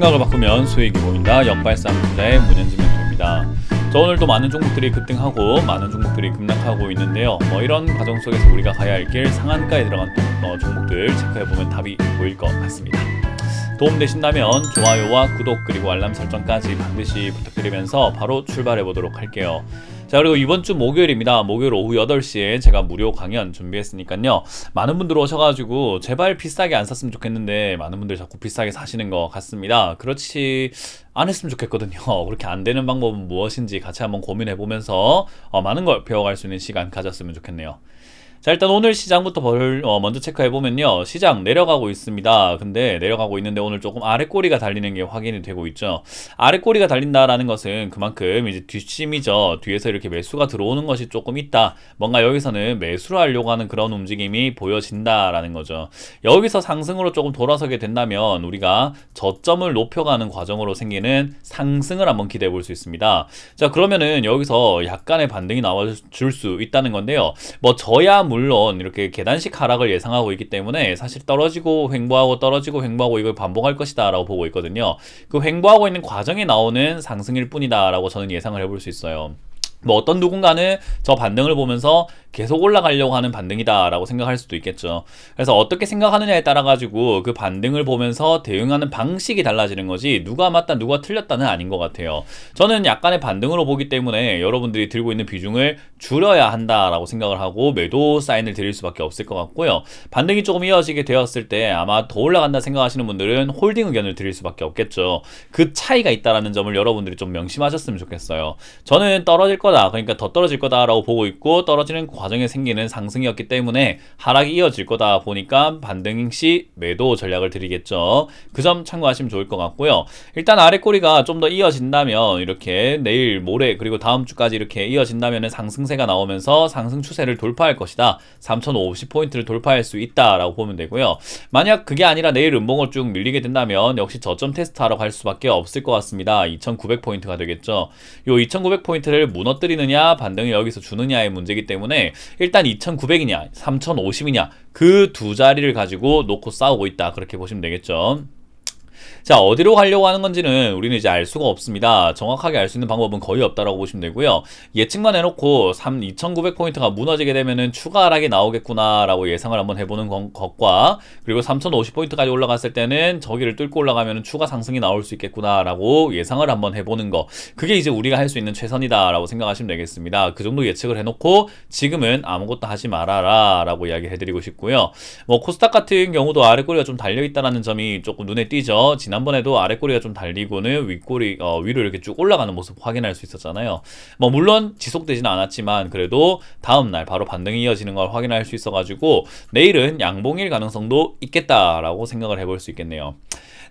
생각을 바꾸면 수익이 보인다. 역발상부 문현진 멘토입니다. 저 오늘도 많은 종목들이 급등하고 많은 종목들이 급락하고 있는데요. 뭐 이런 과정 속에서 우리가 가야 할 길 상한가에 들어간 어, 종목들 체크해보면 답이 보일 것 같습니다. 도움되신다면 좋아요와 구독 그리고 알람 설정까지 반드시 부탁드리면서 바로 출발해보도록 할게요. 자 그리고 이번 주 목요일입니다. 목요일 오후 8시에 제가 무료 강연 준비했으니까요. 많은 분들 오셔가지고 제발 비싸게 안 샀으면 좋겠는데 많은 분들 자꾸 비싸게 사시는 것 같습니다. 그렇지 안 했으면 좋겠거든요. 그렇게 안 되는 방법은 무엇인지 같이 한번 고민해보면서 어, 많은 걸 배워갈 수 있는 시간 가졌으면 좋겠네요. 자 일단 오늘 시장부터 벌, 어, 먼저 체크해보면요 시장 내려가고 있습니다 근데 내려가고 있는데 오늘 조금 아래 꼬리가 달리는 게 확인이 되고 있죠 아래 꼬리가 달린다라는 것은 그만큼 이제 뒷심이죠 뒤에서 이렇게 매수가 들어오는 것이 조금 있다 뭔가 여기서는 매수를 하려고 하는 그런 움직임이 보여진다라는 거죠 여기서 상승으로 조금 돌아서게 된다면 우리가 저점을 높여가는 과정으로 생기는 상승을 한번 기대해 볼 수 있습니다 자 그러면은 여기서 약간의 반등이 나와줄 수 있다는 건데요 뭐 저야 물론 이렇게 계단식 하락을 예상하고 있기 때문에 사실 떨어지고 횡보하고 떨어지고 횡보하고 이걸 반복할 것이다 라고 보고 있거든요. 그 횡보하고 있는 과정에 나오는 상승일 뿐이다 라고 저는 예상을 해볼 수 있어요. 뭐 어떤 누군가는 저 반등을 보면서 계속 올라가려고 하는 반등이다라고 생각할 수도 있겠죠. 그래서 어떻게 생각하느냐에 따라 가지고 그 반등을 보면서 대응하는 방식이 달라지는 거지 누가 맞다 누가 틀렸다는 아닌 것 같아요. 저는 약간의 반등으로 보기 때문에 여러분들이 들고 있는 비중을 줄여야 한다라고 생각을 하고 매도 사인을 드릴 수밖에 없을 것 같고요. 반등이 조금 이어지게 되었을 때 아마 더 올라간다 생각하시는 분들은 홀딩 의견을 드릴 수밖에 없겠죠. 그 차이가 있다라는 점을 여러분들이 좀 명심하셨으면 좋겠어요. 저는 떨어질 것 거다. 그러니까 더 떨어질 거다라고 보고 있고 떨어지는 과정에 생기는 상승이었기 때문에 하락이 이어질 거다 보니까 반등 시 매도 전략을 드리겠죠. 그 점 참고하시면 좋을 것 같고요. 일단 아래 꼬리가 좀 더 이어진다면 이렇게 내일 모레 그리고 다음 주까지 이렇게 이어진다면 상승세가 나오면서 상승 추세를 돌파할 것이다. 3,050포인트를 돌파할 수 있다라고 보면 되고요. 만약 그게 아니라 내일 음봉을 쭉 밀리게 된다면 역시 저점 테스트하러 갈 수밖에 없을 것 같습니다. 2,900포인트가 되겠죠. 요 2,900포인트를 무너 터뜨리느냐 반등을 여기서 주느냐의 문제이기 때문에 일단 2900이냐 3050이냐 그 두 자리를 가지고 놓고 싸우고 있다 그렇게 보시면 되겠죠. 자 어디로 가려고 하는 건지는 우리는 이제 알 수가 없습니다. 정확하게 알 수 있는 방법은 거의 없다라고 보시면 되고요. 예측만 해놓고 3 2,900포인트가 무너지게 되면은 추가 하락이 나오겠구나라고 예상을 한번 해보는 것과 그리고 3,050포인트까지 올라갔을 때는 저기를 뚫고 올라가면은 추가 상승이 나올 수 있겠구나라고 예상을 한번 해보는 거. 그게 이제 우리가 할 수 있는 최선이다라고 생각하시면 되겠습니다. 그 정도 예측을 해놓고 지금은 아무것도 하지 말아라라고 이야기해드리고 싶고요. 뭐 코스닥 같은 경우도 아래 꼬리가 좀 달려 있다라는 점이 조금 눈에 띄죠. 지난번에도 아래 꼬리가 좀 달리고는 윗꼬리 어, 위로 이렇게 쭉 올라가는 모습 확인할 수 있었잖아요. 뭐 물론 지속되지는 않았지만 그래도 다음 날 바로 반등이 이어지는 걸 확인할 수 있어가지고 내일은 양봉일 가능성도 있겠다라고 생각을 해볼 수 있겠네요.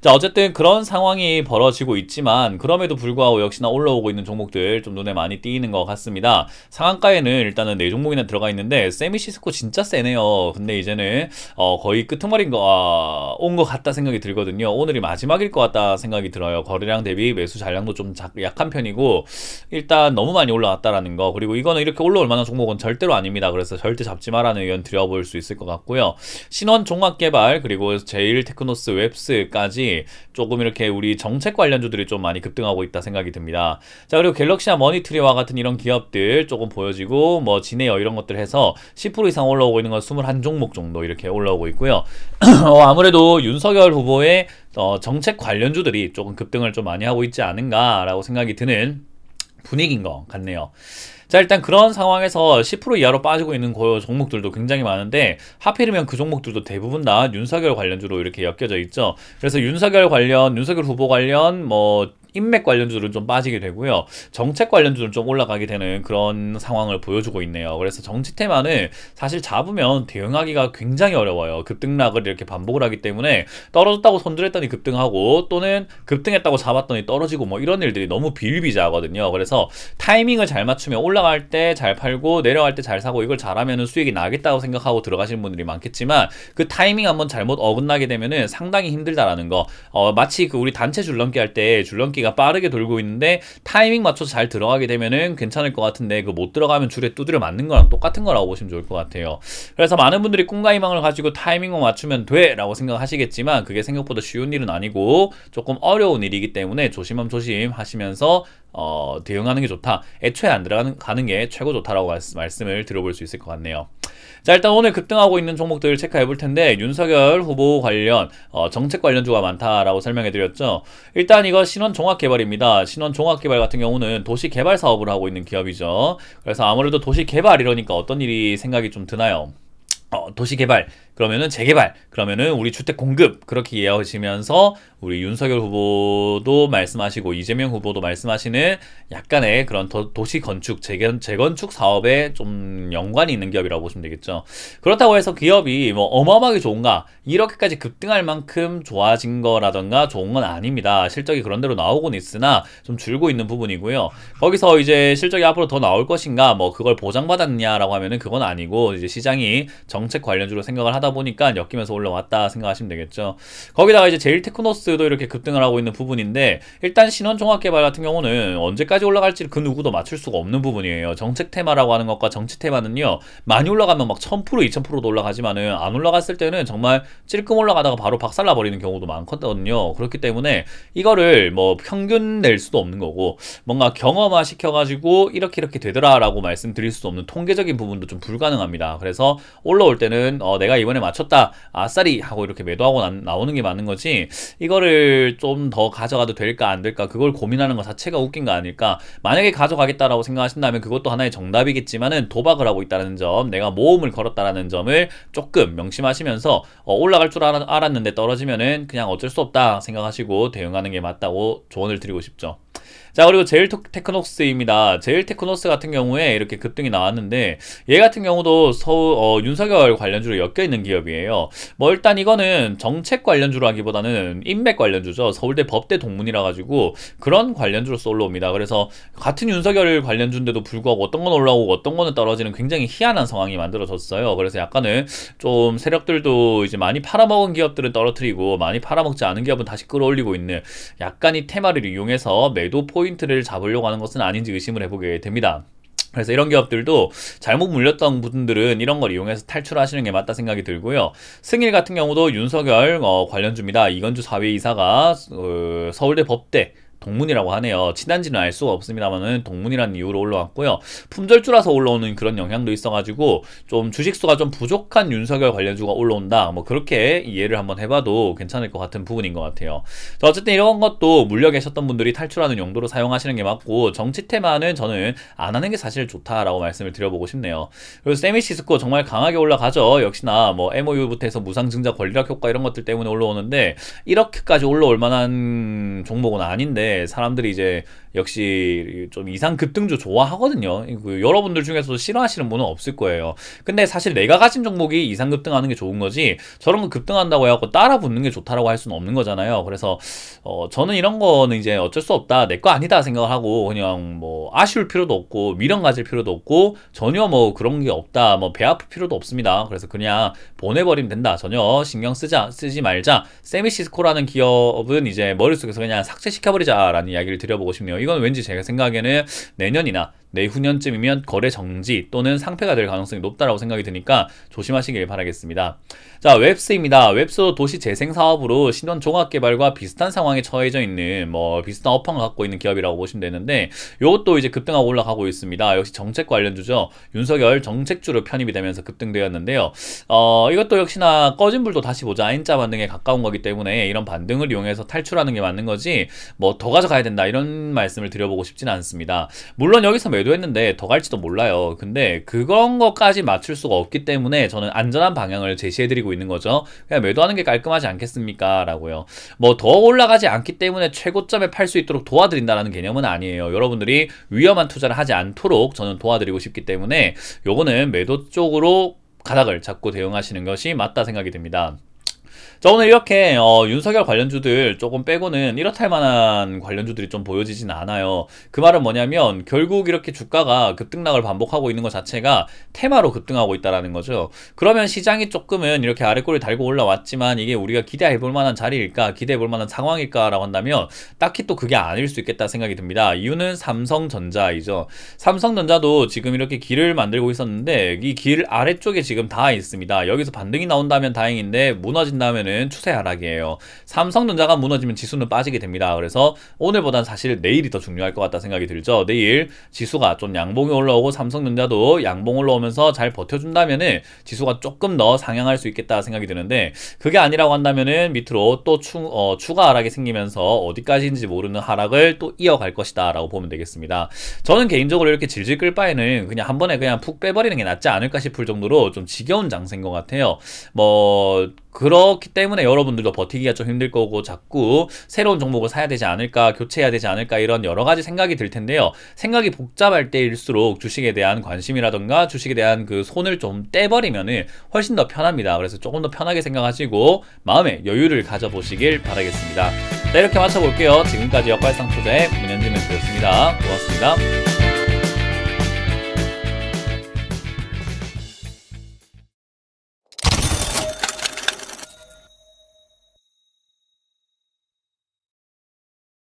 자 어쨌든 그런 상황이 벌어지고 있지만 그럼에도 불구하고 역시나 올라오고 있는 종목들 좀 눈에 많이 띄는 것 같습니다. 상한가에는 일단은 네 종목이나 들어가 있는데 세미시스코 진짜 세네요. 근데 이제는 어, 거의 끄트머리인 거, 아, 온것 같다 생각이 들거든요. 오늘이 마지막일 것 같다 생각이 들어요. 거래량 대비 매수 잔량도 좀 작, 약한 편이고 일단 너무 많이 올라왔다라는 거 그리고 이거는 이렇게 올라올 만한 종목은 절대로 아닙니다. 그래서 절대 잡지 마라는 의견 드려볼 수 있을 것 같고요. 신원 종합개발 그리고 제일테크노스 웹스까지 조금 이렇게 우리 정책 관련주들이 좀 많이 급등하고 있다 생각이 듭니다. 자 그리고 갤럭시나 머니트리와 같은 이런 기업들 조금 보여지고 뭐 진에어 이런 것들 해서 10% 이상 올라오고 있는 건 21종목 정도 이렇게 올라오고 있고요. 어, 아무래도 윤석열 후보의 어, 정책 관련주들이 조금 급등을 좀 많이 하고 있지 않은가라고 생각이 드는 분위기인 것 같네요. 자 일단 그런 상황에서 10% 이하로 빠지고 있는 그 종목들도 굉장히 많은데 하필이면 그 종목들도 대부분 다 윤석열 관련주로 이렇게 엮여져 있죠. 그래서 윤석열 관련, 윤석열 후보 관련, 뭐 인맥 관련주들은 좀 빠지게 되고요. 정책 관련주는 좀 올라가게 되는 그런 상황을 보여주고 있네요. 그래서 정치 테마는 사실 잡으면 대응하기가 굉장히 어려워요. 급등락을 이렇게 반복을 하기 때문에 떨어졌다고 손절했더니 급등하고 또는 급등했다고 잡았더니 떨어지고 뭐 이런 일들이 너무 비일비재하거든요. 그래서 타이밍을 잘 맞추면 올라갈 때 잘 팔고 내려갈 때 잘 사고 이걸 잘하면 수익이 나겠다고 생각하고 들어가시는 분들이 많겠지만 그 타이밍 한번 잘못 어긋나게 되면은 상당히 힘들다라는 거. 어, 마치 그 우리 단체 줄넘기 할 때 줄넘기 바퀴가 빠르게 돌고 있는데 타이밍 맞춰서 잘 들어가게 되면은 괜찮을 것 같은데 그 못 들어가면 줄에 두드려 맞는 거랑 똑같은 거라고 보시면 좋을 것 같아요. 그래서 많은 분들이 꿈과 희망을 가지고 타이밍만 맞추면 돼 라고 생각하시겠지만 그게 생각보다 쉬운 일은 아니고 조금 어려운 일이기 때문에 조심함 조심 하시면서 어, 대응하는 게 좋다. 애초에 안 들어가는 게 최고 좋다라고 말씀을 들어볼 수 있을 것 같네요. 자 일단 오늘 급등하고 있는 종목들 체크해 볼 텐데 윤석열 후보 관련 어, 정책 관련주가 많다라고 설명해 드렸죠. 일단 이거 신원 종합개발입니다. 신원 종합개발 같은 경우는 도시 개발 사업을 하고 있는 기업이죠. 그래서 아무래도 도시 개발 이러니까 어떤 일이 생각이 좀 드나요? 어, 도시 개발 그러면은 재개발, 그러면은 우리 주택 공급 그렇게 이어지면서 우리 윤석열 후보도 말씀하시고 이재명 후보도 말씀하시는 약간의 그런 도, 시 건축 재건, 재건축 사업에 좀 연관이 있는 기업이라고 보시면 되겠죠. 그렇다고 해서 기업이 뭐 어마어마하게 좋은가 이렇게까지 급등할 만큼 좋아진 거라던가 좋은 건 아닙니다. 실적이 그런대로 나오고는 있으나 좀 줄고 있는 부분이고요. 거기서 이제 실적이 앞으로 더 나올 것인가 뭐 그걸 보장받았냐라고 하면은 그건 아니고 이제 시장이 정책 관련주로 생각을 하다 하다 보니까 엮이면서 올라왔다 생각하시면 되겠죠. 거기다가 이제 제일 테크노스도 이렇게 급등을 하고 있는 부분인데 일단 신원종합개발 같은 경우는 언제까지 올라갈지 그 누구도 맞출 수가 없는 부분이에요. 정책 테마라고 하는 것과 정치 테마는요. 많이 올라가면 막 1000%, 2000%도 올라가지만은 안 올라갔을 때는 정말 찔끔 올라가다가 바로 박살나 버리는 경우도 많거든요. 그렇기 때문에 이거를 뭐 평균 낼 수도 없는 거고 뭔가 경험화 시켜가지고 이렇게 이렇게 되더라라고 말씀드릴 수도 없는 통계적인 부분도 좀 불가능합니다. 그래서 올라올 때는 어, 내가 이번에 단에 맞췄다 아싸리 하고 이렇게 매도하고 나, 오는게 맞는 거지 이거를 좀 더 가져가도 될까 안 될까 그걸 고민하는 것 자체가 웃긴 거 아닐까 만약에 가져가겠다라고 생각하신다면 그것도 하나의 정답이겠지만은 도박을 하고 있다는 점 내가 모험을 걸었다라는 점을 조금 명심하시면서 어, 올라갈 줄 알았, 알았는데 떨어지면은 그냥 어쩔 수 없다 생각하시고 대응하는 게 맞다고 조언을 드리고 싶죠 자 그리고 제일 테크노스입니다. 제일 테크노스 같은 경우에 이렇게 급등이 나왔는데 얘 같은 경우도 서울 어, 윤석열 관련주로 엮여 있는 기업이에요. 뭐 일단 이거는 정책 관련주라기보다는 인맥 관련주죠. 서울대 법대 동문이라 가지고 그런 관련주로 쏠로옵니다 그래서 같은 윤석열 관련주인데도 불구하고 어떤 건 올라오고 어떤 거는 떨어지는 굉장히 희한한 상황이 만들어졌어요. 그래서 약간은 좀 세력들도 이제 많이 팔아먹은 기업들은 떨어뜨리고 많이 팔아먹지 않은 기업은 다시 끌어올리고 있는 약간 이 테마를 이용해서 매도 포인트 포인트를 잡으려고 하는 것은 아닌지 의심을 해보게 됩니다. 그래서 이런 기업들도 잘못 물렸던 분들은 이런 걸 이용해서 탈출하시는 게 맞다 생각이 들고요. 승일 같은 경우도 윤석열 어, 관련주입니다. 이건주 사회이사가 어, 서울대 법대 동문이라고 하네요. 친한지는 알 수가 없습니다만은 동문이라는 이유로 올라왔고요. 품절주라서 올라오는 그런 영향도 있어가지고 좀 주식수가 좀 부족한 윤석열 관련주가 올라온다. 뭐 그렇게 이해를 한번 해봐도 괜찮을 것 같은 부분인 것 같아요. 어쨌든 이런 것도 물려 계셨던 분들이 탈출하는 용도로 사용하시는 게 맞고 정치 테마는 저는 안 하는 게 사실 좋다라고 말씀을 드려보고 싶네요. 그리고 세미시스코 정말 강하게 올라가죠. 역시나 뭐 MOU부터 해서 무상증자 권리락 효과 이런 것들 때문에 올라오는데 이렇게까지 올라올 만한 종목은 아닌데 사람들이 이제 역시 좀 이상 급등주 좋아하거든요. 그 여러분들 중에서도 싫어하시는 분은 없을 거예요. 근데 사실 내가 가진 종목이 이상 급등하는 게 좋은 거지 저런 거 급등한다고 해갖고 따라 붙는 게 좋다라고 할 수는 없는 거잖아요. 그래서 어, 저는 이런 거는 이제 어쩔 수 없다 내 거 아니다 생각을 하고 그냥 뭐 아쉬울 필요도 없고 미련 가질 필요도 없고 전혀 뭐 그런 게 없다 뭐 배 아플 필요도 없습니다. 그래서 그냥 보내버리면 된다 전혀 신경 쓰자 쓰지 말자 세미시스코라는 기업은 이제 머릿속에서 그냥 삭제시켜버리자 라는 이야기를 드려보고 싶네요. 이건 왠지 제가 생각에는 내년이나 내후년쯤이면 거래 정지 또는 상패가될 가능성이 높다라고 생각이 드니까 조심하시길 바라겠습니다. 자, 웹스입니다. 웹스 도시 재생 사업으로 신원 종합 개발과 비슷한 상황에 처해져 있는 뭐 비슷한 업황을 갖고 있는 기업이라고 보시면 되는데 이것도 이제 급등하고 올라가고 있습니다. 역시 정책 관련주죠. 윤석열 정책주로 편입이 되면서 급등되었는데요. 어, 이것도 역시나 꺼진 불도 다시 보자 인자 반등에 가까운 거기 때문에 이런 반등을 이용해서 탈출하는 게 맞는 거지 뭐 더 가져가야 된다 이런 말씀을 드려보고 싶지는 않습니다. 물론 여기서 매도했는데 더 갈지도 몰라요. 근데 그건 것까지 맞출 수가 없기 때문에 저는 안전한 방향을 제시해드리고 있는 거죠. 그냥 매도하는 게 깔끔하지 않겠습니까? 라고요. 뭐 더 올라가지 않기 때문에 최고점에 팔 수 있도록 도와드린다라는 개념은 아니에요. 여러분들이 위험한 투자를 하지 않도록 저는 도와드리고 싶기 때문에 요거는 매도 쪽으로 가닥을 잡고 대응하시는 것이 맞다 생각이 듭니다. 자 오늘 이렇게 어, 윤석열 관련주들 조금 빼고는 이렇할 다 만한 관련주들이 좀 보여지진 않아요. 그 말은 뭐냐면 결국 이렇게 주가가 급등락을 반복하고 있는 것 자체가 테마로 급등하고 있다라는 거죠. 그러면 시장이 조금은 이렇게 아래꼬리 달고 올라왔지만 이게 우리가 기대해 볼 만한 자리일까 기대해 볼 만한 상황일까라고 한다면 딱히 또 그게 아닐 수 있겠다 생각이 듭니다. 이유는 삼성전자이죠. 삼성전자도 지금 이렇게 길을 만들고 있었는데 이 길 아래쪽에 지금 다 있습니다. 여기서 반등이 나온다면 다행인데 무너진다면 보면은 추세 하락이에요. 삼성전자가 무너지면 지수는 빠지게 됩니다. 그래서 오늘보단 사실 내일이 더 중요할 것 같다 생각이 들죠. 내일 지수가 좀 양봉이 올라오고 삼성전자도 양봉 올라오면서 잘 버텨준다면은 지수가 조금 더 상향할 수 있겠다 생각이 드는데 그게 아니라고 한다면은 밑으로 또 추, 어, 추가 하락이 생기면서 어디까지인지 모르는 하락을 또 이어갈 것이다 라고 보면 되겠습니다. 저는 개인적으로 이렇게 질질 끌 바에는 그냥 한 번에 그냥 푹 빼버리는 게 낫지 않을까 싶을 정도로 좀 지겨운 장세인 것 같아요. 뭐 그렇기 때문에 여러분들도 버티기가 좀 힘들 거고 자꾸 새로운 종목을 사야 되지 않을까 교체해야 되지 않을까 이런 여러 가지 생각이 들 텐데요 생각이 복잡할 때일수록 주식에 대한 관심이라던가 주식에 대한 그 손을 좀 떼버리면은 훨씬 더 편합니다 그래서 조금 더 편하게 생각하시고 마음의 여유를 가져보시길 바라겠습니다 자 네, 이렇게 마쳐볼게요 지금까지 역발상 투자의 문현진 멘트였습니다 고맙습니다